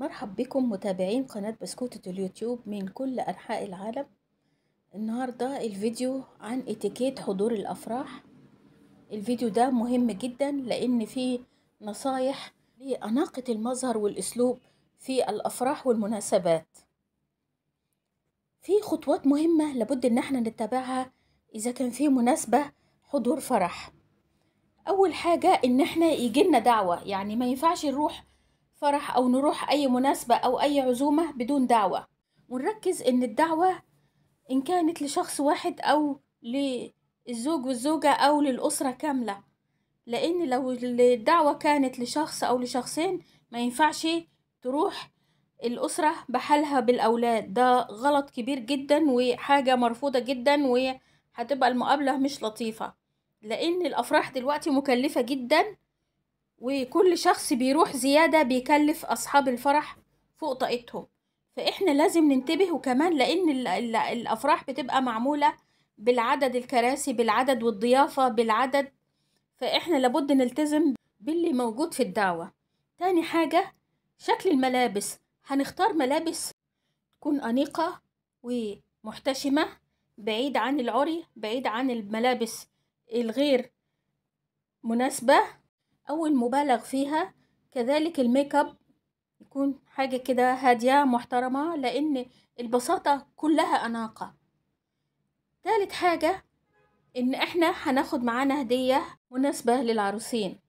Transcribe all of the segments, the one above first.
مرحب بكم متابعين قناة بسكوتة اليوتيوب من كل أنحاء العالم النهاردة الفيديو عن اتيكيت حضور الأفراح الفيديو ده مهم جدا لأن فيه نصايح لأناقة المظهر والأسلوب في الأفراح والمناسبات في خطوات مهمة لابد إن احنا نتبعها إذا كان في مناسبة حضور فرح أول حاجة إن احنا يجيلنا دعوة يعني ما ينفعش نروح فرح أو نروح أي مناسبة أو أي عزومة بدون دعوة ونركز إن الدعوة إن كانت لشخص واحد أو للزوج والزوجة أو للأسرة كاملة لأن لو الدعوة كانت لشخص أو لشخصين ما ينفعش تروح الأسرة بحالها بالأولاد ده غلط كبير جدا وحاجة مرفوضة جدا وهتبقى المقابلة مش لطيفة لأن الأفراح دلوقتي مكلفة جدا وكل شخص بيروح زيادة بيكلف أصحاب الفرح فوق طاقتهم فإحنا لازم ننتبه وكمان لأن ال ال الأفراح بتبقى معمولة بالعدد الكراسي بالعدد والضيافة بالعدد فإحنا لابد نلتزم باللي موجود في الدعوة تاني حاجة شكل الملابس هنختار ملابس تكون أنيقة ومحتشمة بعيد عن العري بعيد عن الملابس الغير مناسبة أو المبالغ فيها كذلك الميك اب يكون حاجة كده هادية محترمة لأن البساطة كلها أناقة تالت حاجة إن إحنا هناخد معانا هدية مناسبة للعروسين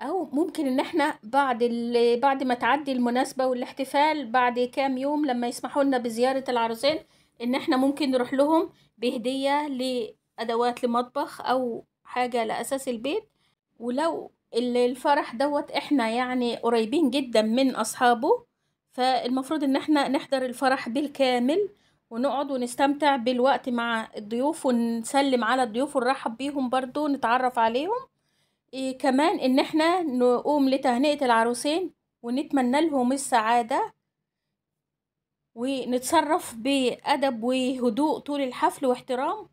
أو ممكن إن إحنا بعد ال... بعد ما تعدي المناسبة والاحتفال بعد كام يوم لما يسمحوا لنا بزيارة العروسين إن إحنا ممكن نروح لهم بهدية لأدوات لمطبخ أو حاجة لأساس البيت ولو اللي الفرح دوت احنا يعني قريبين جدا من اصحابه فالمفروض ان احنا نحضر الفرح بالكامل ونقعد ونستمتع بالوقت مع الضيوف ونسلم على الضيوف ونرحب بيهم برضو نتعرف عليهم إيه كمان ان احنا نقوم لتهنئة العروسين ونتمنى لهم السعادة ونتصرف بأدب وهدوء طول الحفل واحترام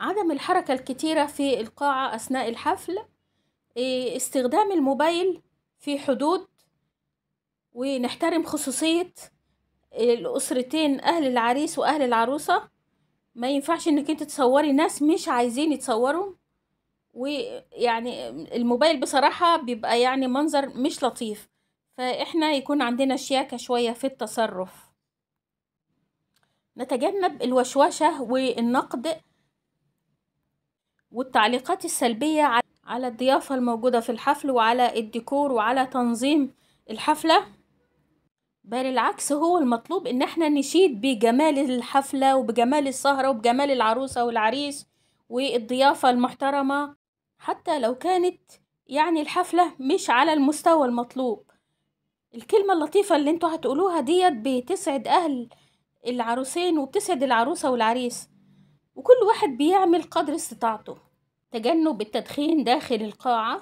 عدم الحركة الكتيرة في القاعة أثناء الحفل إيه، استخدام الموبايل في حدود ونحترم خصوصية الأسرتين أهل العريس وأهل العروسة ما ينفعش إنك أنت تصوري ناس مش عايزين يتصوروا ويعني الموبايل بصراحة بيبقى يعني منظر مش لطيف فإحنا يكون عندنا شياكة شوية في التصرف نتجنب الوشوشة والنقد والتعليقات السلبية على الضيافة الموجودة في الحفل وعلى الديكور وعلى تنظيم الحفلة بل العكس هو المطلوب ان احنا نشيد بجمال الحفلة وبجمال السهرة وبجمال العروسة والعريس والضيافة المحترمة حتى لو كانت يعني الحفلة مش على المستوى المطلوب الكلمة اللطيفة اللي انتوا هتقولوها ديت بتسعد أهل العروسين وبتسعد العروسة والعريس وكل واحد بيعمل قدر استطاعته تجنب التدخين داخل القاعة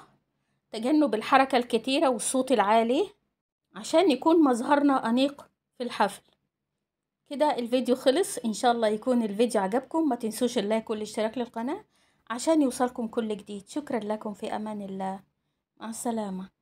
تجنب الحركة الكتيرة والصوت العالي عشان يكون مظهرنا أنيق في الحفل كده الفيديو خلص إن شاء الله يكون الفيديو عجبكم ما تنسوش اللايك والاشتراك للقناة عشان يوصلكم كل جديد شكرا لكم في أمان الله مع السلامة